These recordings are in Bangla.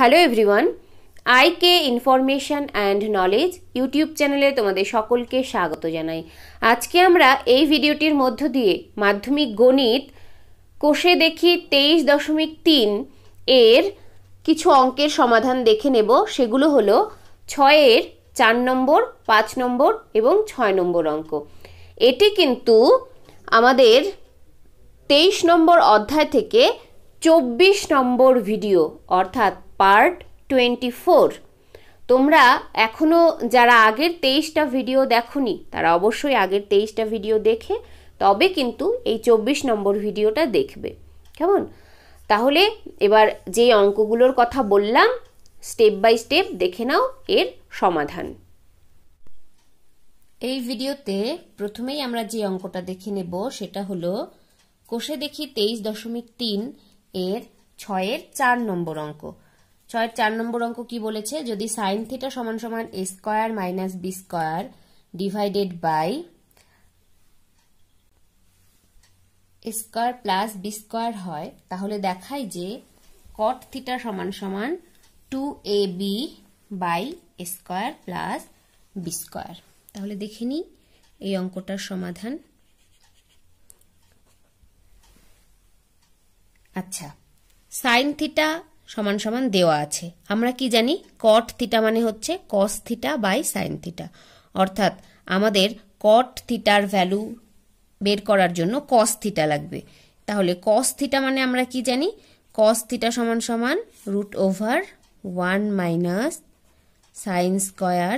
hello everyone I K information and knowledge YouTube চ্যানেলে তোমাদের সকলকে স্বাগত জানাই আজকে আমরা এই ভিডিওটির মধ্য দিয়ে মাধ্যমিক গণিত কোষে দেখি তেইশ দশমিক তিন এর কিছু অঙ্কের সমাধান দেখে নেব সেগুলো হলো ছয়ের চার নম্বর পাঁচ নম্বর এবং ছয় নম্বর অঙ্ক এটি কিন্তু আমাদের তেইশ নম্বর অধ্যায় থেকে চব্বিশ নম্বর ভিডিও অর্থাৎ পার্ট টোয়েন্টি ফোর তোমরা এখনও যারা আগের তেইশটা ভিডিও দেখনি তারা অবশ্যই আগের তেইশটা ভিডিও দেখে তবে কিন্তু এই চব্বিশ নম্বর ভিডিওটা দেখবে কেমন তাহলে এবার যে অঙ্কগুলোর কথা বললাম স্টেপ বাই স্টেপ দেখে নাও এর সমাধান এই ভিডিওতে প্রথমেই আমরা যে অঙ্কটা দেখে নেব সেটা হলো কোষে দেখি তেইশ দশমিক তিন এর ছয়ের চার নম্বর অঙ্ক ছয়ের চার নম্বর অঙ্ক কি বলেছে যদি সাইন থিটা সমান সমান a square minus b square divided by square plus b square হয় তাহলে দেখায় যে কট থিটা সমান সমান two a b by square plus b square তাহলে দেখে নিই এই অঙ্কটার সমাধান আচ্ছা সাইন থিটা সমান সমান দেওয়া আছে আমরা কি জানি কট থিটা মানে হচ্ছে cos theta by sine theta অর্থাৎ আমাদের কট থিটার ভ্যালু বের করার জন্য কস থিটা লাগবে তাহলে কস থিটা মানে আমরা কি জানি কস থিটা সমান সমান root over one minus sine square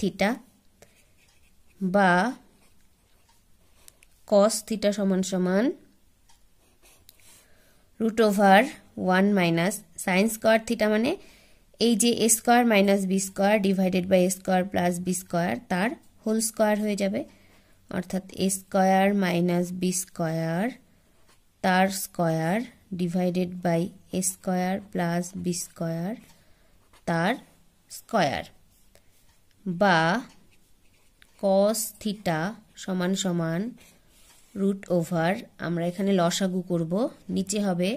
theta বা কস থিটা সমান সমান root over one minus sine square theta মানে এই যে a square minus b square divided by a square plus b square তার হোল স্কোয়ার হয়ে যাবে অর্থাৎ a square minus b square তার square divided by a square plus b square তার স্কোয়ার বা কস থিটা সমান সমান রুট ওভার আমরা এখানে লসাগু করব নিচে হবে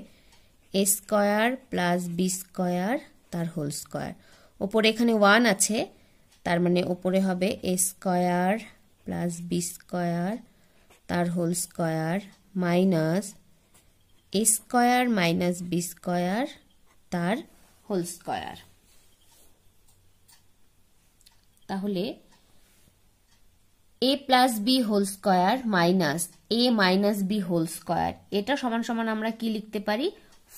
a square plus b square তার হোল স্কয়ার ওপরে এখানে ওয়ান আছে তার মানে ওপরে হবে a square plus b square তার whole square minus a square minus b square তার হোল স্কয়ার তাহলে a plus b whole square minus a minus b whole square এটা সমান সমান আমরা কি লিখতে পারি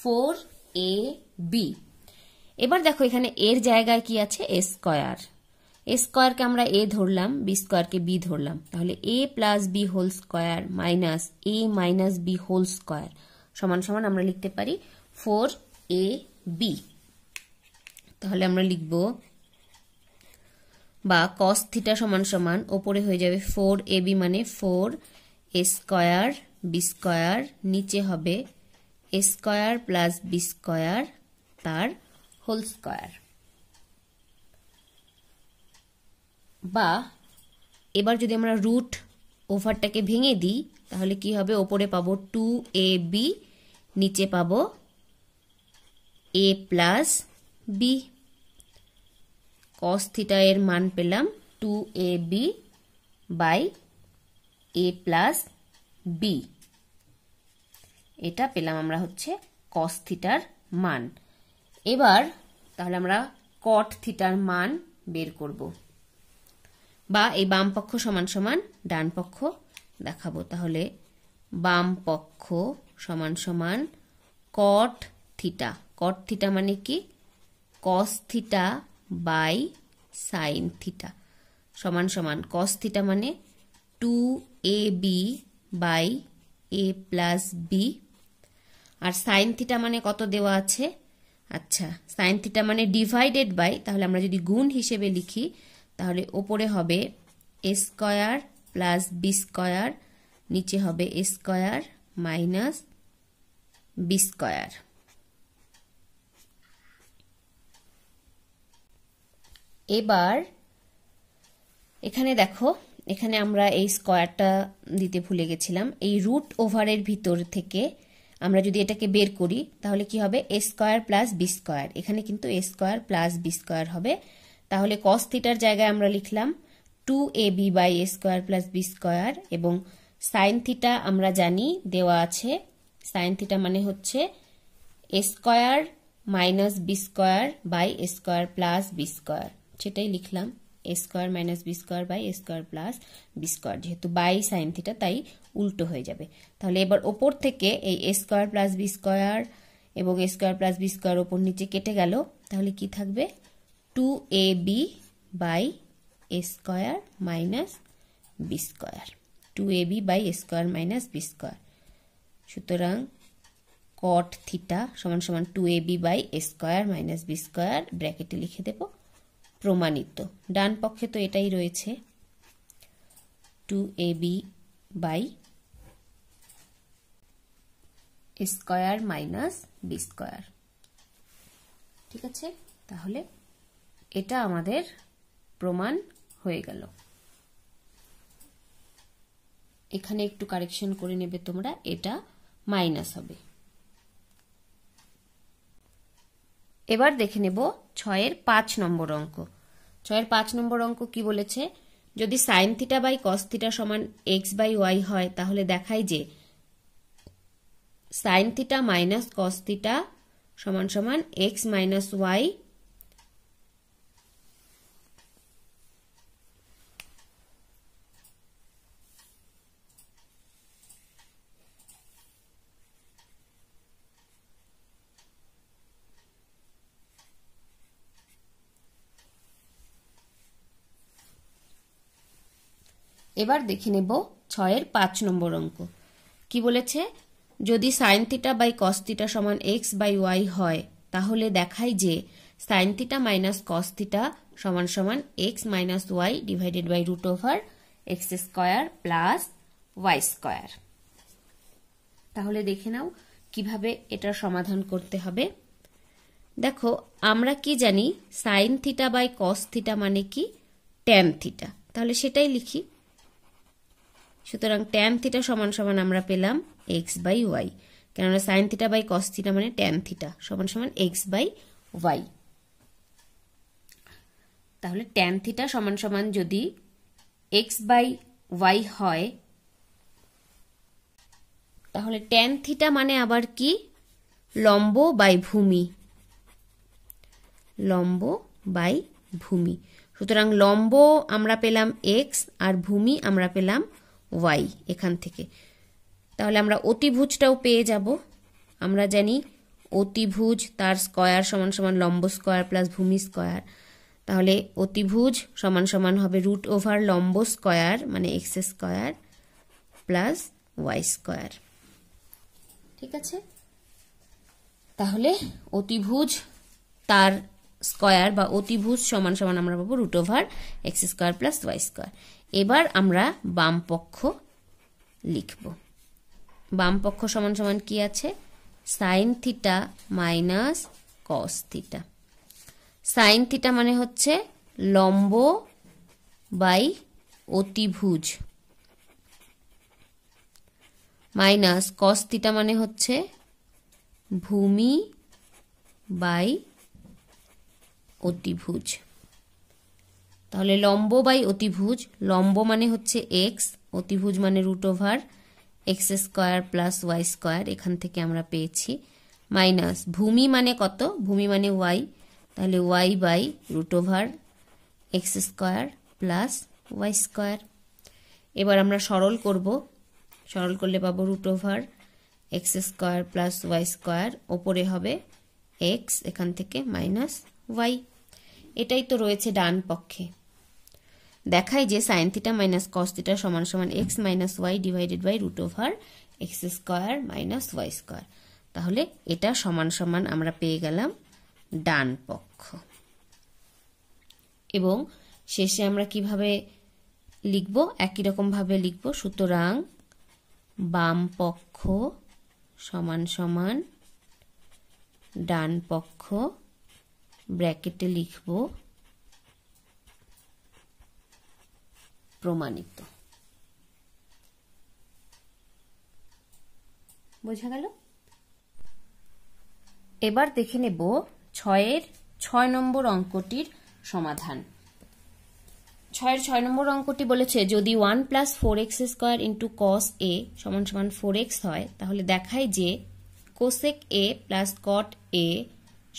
ফোর এ বি এবার দেখো এখানে এর জায়গায় কি আছে এ স্কয়ার এ স্কয়ারকে আমরা এ ধরলাম বি স্কয়ারকে বি ধরলাম তাহলে a plus b whole square minus a minus b whole square সমান সমান আমরা লিখতে পারি ফোর এ বি তাহলে আমরা লিখব বা কস থিটা সমান সমান ওপরে হয়ে যাবে ফোর এ বি মানে four a square b square নিচে হবে a square plus b square তার হোল স্কয়ার বা এবার যদি আমরা রুট ওভারটাকে ভেঙে দিই তাহলে কি হবে ওপরে পাবো টু এ বি নিচে পাবো a plus b cos theta এর মান পেলাম two a b by a plus b এটা পেলাম আমরা হচ্ছে কস থিটার মান এবার তাহলে আমরা কট থিটার মান বের করব বা এই বাম পক্ষ সমান সমান ডান পক্ষ দেখাবো তাহলে বাম পক্ষ সমান সমান কট থিটা কট থিটা মানে কি cos theta by sine theta সমান সমান কস থিটা মানে two a b by a plus b আর সাইন থিটা মানে কত দেওয়া আছে আচ্ছা সাইন থিটা মানে ডিভাইডেড বাই তাহলে আমরা যদি গুণ হিসেবে লিখি তাহলে ওপরে হবে a square plus b square নিচে হবে a square minus b square এবার এখানে দেখো এখানে আমরা এই স্কোয়ারটা দিতে ভুলে গেছিলাম এই রুট ওভারের ভিতর থেকে আমরা যদি এটাকে বের করি তাহলে কি হবে a square plus b square এখানে কিন্তু a square plus b square হবে তাহলে কস থিটার জায়গায় আমরা লিখলাম two a b by a square plus b square এবং সাইন থিটা আমরা জানি দেওয়া আছে সাইন থিটা মানে হচ্ছে a square minus b square by a square plus b square সেটাই লিখলাম a square minus b square by a square plus b square যেহেতু বাই সাইন থিটা তাই উল্টো হয়ে যাবে তাহলে এবার ওপর থেকে এই a square plus b square এবং a square plus b square ওপর নিচে কেটে গেল তাহলে কি থাকবে two a b by a square minus b square two a b by a square minus b square সুতরাং কট থিটা সমান সমান two a b by a square minus b square ব্র্যাকেটে লিখে দেবো প্রমাণিত ডান পক্ষে তো এটাই রয়েছে two a b by square minus b square ঠিক আছে তাহলে এটা আমাদের প্রমাণ হয়ে গেল এখানে একটু কারেকশন করে নেবে তোমরা এটা মাইনাস হবে এবার দেখে নেব ছয়ের পাঁচ নম্বর অঙ্ক ছয়ের পাঁচ নম্বর অঙ্ক কি বলেছে যদি sine theta by cos theta সমান এক্স বাই ওয়াই হয় তাহলে দেখায় যে sine theta minus cos theta সমান সমান এক্স মাইনাস ওয়াই এবার দেখে নেব ছয়ের পাঁচ নম্বর অঙ্ক কি বলেছে যদি sine theta by cos theta সমান এক্স বাই ওয়াই হয় তাহলে দেখায় যে sine theta minus cos theta সমান সমান x minus y divided by root over x square plus y square তাহলে দেখে নাও কিভাবে এটার সমাধান করতে হবে দেখো আমরা কি জানি sine theta by cos theta মানে কি ট্যান থিটা তাহলে সেটাই লিখি সুতরাং ট্যান থিটা সমান সমান আমরা পেলাম এক্স বাই ওয়াই কেননা sine theta by cos theta মানে ট্যান থিটা সমান সমান এক্স বাই ওয়াই তাহলে ট্যান থিটা সমান সমান যদি এক্স বাই ওয়াই হয় তাহলে ট্যান থিটা মানে আবার কি লম্ব বাই ভূমি লম্ব বাই ভূমি সুতরাং লম্ব আমরা পেলাম এক্স আর ভূমি আমরা পেলাম ওয়াই এখান থেকে তাহলে আমরা অতিভুজটাও পেয়ে যাব আমরা জানি অতিভুজ তার স্কয়ার সমান সমান লম্ব স্কয়ার প্লাস ভূমি স্কয়ার তাহলে অতিভুজ সমান সমান হবে রুট ওভার লম্ব স্কয়ার মানে x square plus y square ঠিক আছে তাহলে অতিভুজ তার স্কয়ার বা অতিভুজ সমান সমান আমরা পাবো root over x square plus y square এবার আমরা বামপক্ষ লিখব বামপক্ষ সমান সমান কি আছে sine theta minus cos theta sine theta মানে হচ্ছে লম্ব বাই অতিভুজ মাইনাস কস থিটা মানে হচ্ছে ভূমি বাই অতিভুজ তাহলে লম্ব বাই অতিভুজ লম্ব মানে হচ্ছে এক্স অতিভুজ মানে root over x square plus y square এখান থেকে আমরা পেয়েছি মাইনাস ভূমি মানে কত ভূমি মানে ওয়াই তাহলে y by root over x square plus y square এবার আমরা সরল করব সরল করলে পাবো root over x square plus y square ওপরে হবে এক্স এখান থেকে মাইনাস ওয়াই এটাই তো রয়েছে ডান পক্ষে দেখায় যে sine theta minus cos theta সমান সমান x minus y divided by root over x square minus y square তাহলে এটা সমান সমান আমরা পেয়ে গেলাম ডান পক্ষ এবং শেষে আমরা কিভাবে লিখব একই রকমভাবে লিখব সুতরাং বাম পক্ষ সমান সমান ডান পক্ষ ব্র্যাকেটে লিখব প্রমাণিত বোঝা গেল এবার দেখে নেব ছয়ের ছয় নম্বর অঙ্কটির সমাধান ছয়ের ছয় নম্বর অঙ্কটি বলেছে যদি one plus four x square into cos a সমান সমান ফোর এক্স হয় তাহলে দেখায় যে cosec a plus cot a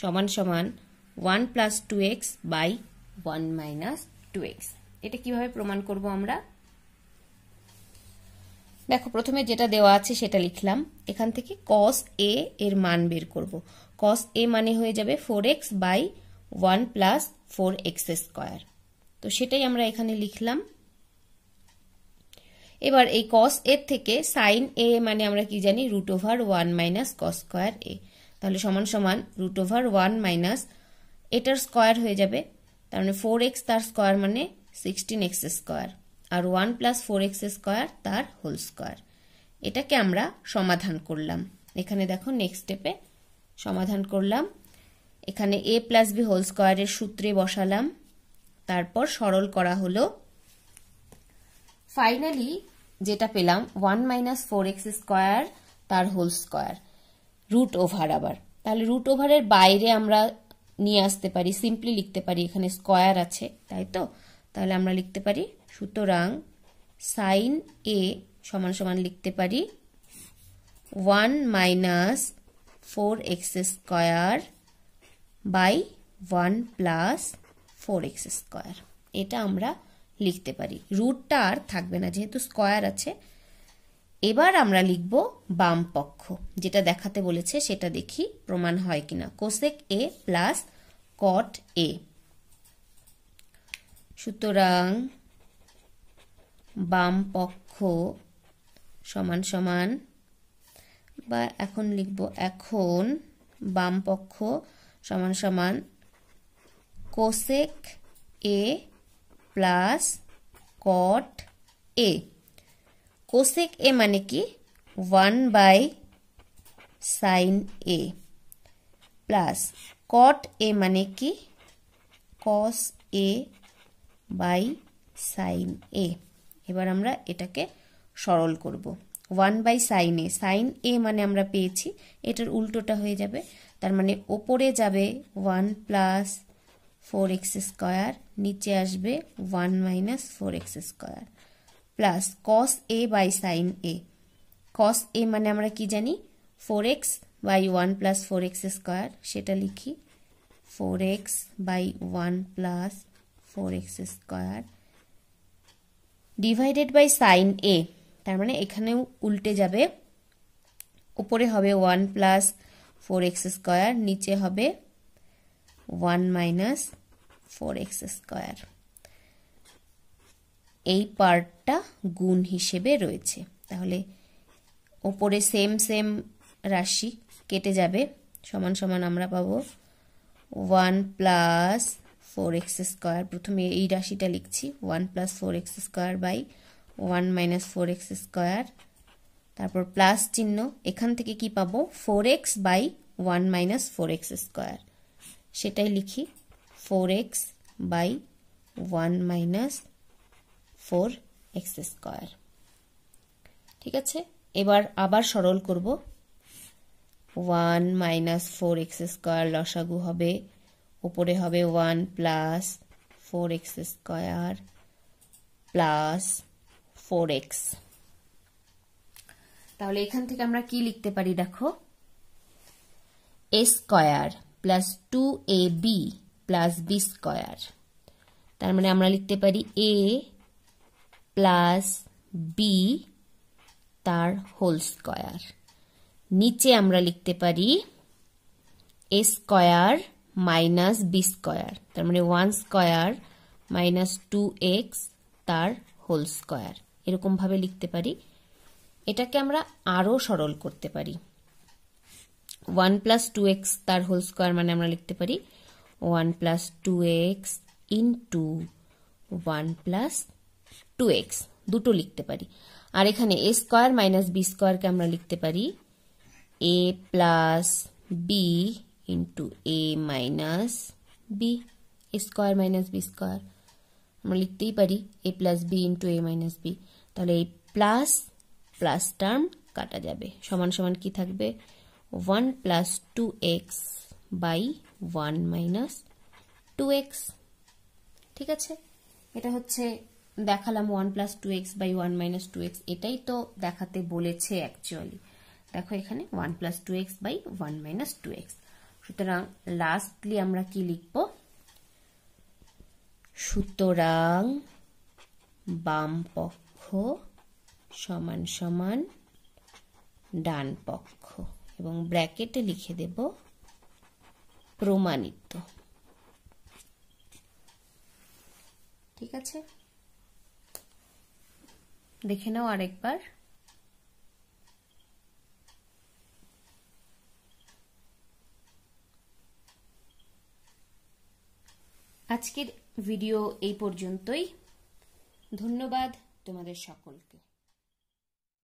সমান সমান one plus two x by one minus two x এটা কিভাবে প্রমাণ করব আমরা দেখো প্রথমে যেটা দেওয়া আছে সেটা লিখলাম এখান থেকে কস এ এর মান বের করব কস এ মানে হয়ে যাবে four x by one plus four x square তো সেটাই আমরা এখানে লিখলাম এবার এই কস এর থেকে সাইন এ মানে আমরা কি জানি root over one minus cos square a তাহলে সমান সমান রুট ওভার ওয়ান মাইনাস এটার স্কোয়ার হয়ে যাবে তার মানে ফোর এক্স তার স্কোয়ার মানে সিক্সটিন এক্স স্কোয়ার আর one plus four x square তার হোল স্কোয়ার এটাকে আমরা সমাধান করলাম এখানে দেখো নেক্সট স্টেপে সমাধান করলাম এখানে এ প্লাস বি হোল স্কোয়ারের সূত্রে বসালাম তারপর সরল করা হলো ফাইনালি যেটা পেলাম one minus four x square তার হোল স্কোয়ার রুট ওভার আবার তাহলে রুট ওভারের বাইরে আমরা নিয়ে আসতে পারি সিম্পলি লিখতে পারি এখানে স্কয়ার আছে তাই তো তাহলে আমরা লিখতে পারি সুতরাং সাইন এ সমান সমান লিখতে পারি one minus four x square by one plus four x square এটা আমরা লিখতে পারি রুটটা আর থাকবে না যেহেতু স্কয়ার আছে এবার আমরা লিখব বাম পক্ষ যেটা দেখাতে বলেছে সেটা দেখি প্রমাণ হয় কিনা কোসেক এ প্লাস কট এ সুতরাং বাম পক্ষ সমান সমান বা এখন লিখব এখন বাম পক্ষ সমান সমান cosec a plus cot a cosec a মানে কি one by sine a plus cot a মানে কি কস এ বাই সাইন এ এবার আমরা এটাকে সরল করব one by sine a sine a মানে আমরা পেয়েছি এটার উল্টোটা হয়ে যাবে তার মানে ওপরে যাবে one plus four x square নিচে আসবে one minus four x square plus cos a by sine a cos a মানে আমরা কি জানি four x by one plus four x square সেটা লিখি four x by one plus four x square divided by sine a তার মানে এখানেও উল্টে যাবে উপরে হবে one plus four x square নিচে হবে one minus four x square এই পার্ট একটা গুণ হিসেবে রয়েছে তাহলে ওপরে সেম সেম রাশি কেটে যাবে সমান সমান আমরা পাবো one plus four x square প্রথমে এই রাশিটা লিখছি one plus four x square by one minus four x square তারপর প্লাস চিহ্ন এখান থেকে কি পাবো four x by one minus four x square সেটাই লিখি four x by one minus four x square ঠিক আছে এবার আবার সরল করব one minus four x square লসাগু হবে উপরে হবে one plus four x square plus four x তাহলে এখান থেকে আমরা কি লিখতে পারি দেখো a square plus two a b plus b square তার মানে আমরা লিখতে পারি এ প্লাস বি তার হোল স্কয়ার নিচে আমরা লিখতে পারি a square minus b square তার মানে one square minus two x তার হোল স্কয়ার এরকমভাবে লিখতে পারি এটাকে আমরা আরও সরল করতে পারি ওয়ান প্লাস টু এক্স তার হোল স্কোয়ার মানে আমরা লিখতে পারি one plus two x into one plus two x দুটো লিখতে পারি আর এখানে এ স্কোয়ার মাইনাস বি স্কোয়ারকে আমরা লিখতে পারি a plus b into a minus b a square minus b square আমরা লিখতেই পারি a plus b into a minus b তাহলে এই প্লাস প্লাস টার্ম কাটা যাবে সমান সমান কি থাকবে one plus two x by one minus two x ঠিক আছে এটা হচ্ছে দেখালাম one plus two x by one minus two x এটাই তো দেখাতে বলেছে অ্যাকচুয়ালি দেখো এখানে one plus two x by one minus two x সুতরাং লাস্টলি আমরা কি লিখব সুতরাং বাম পক্ষ সমান সমান ডান পক্ষ এবং ব্র্যাকেটে লিখে দেব প্রমাণিত ঠিক আছে দেখে নাও আরেকবার আজকের ভিডিও এই পর্যন্তই ধন্যবাদ তোমাদের সকলকে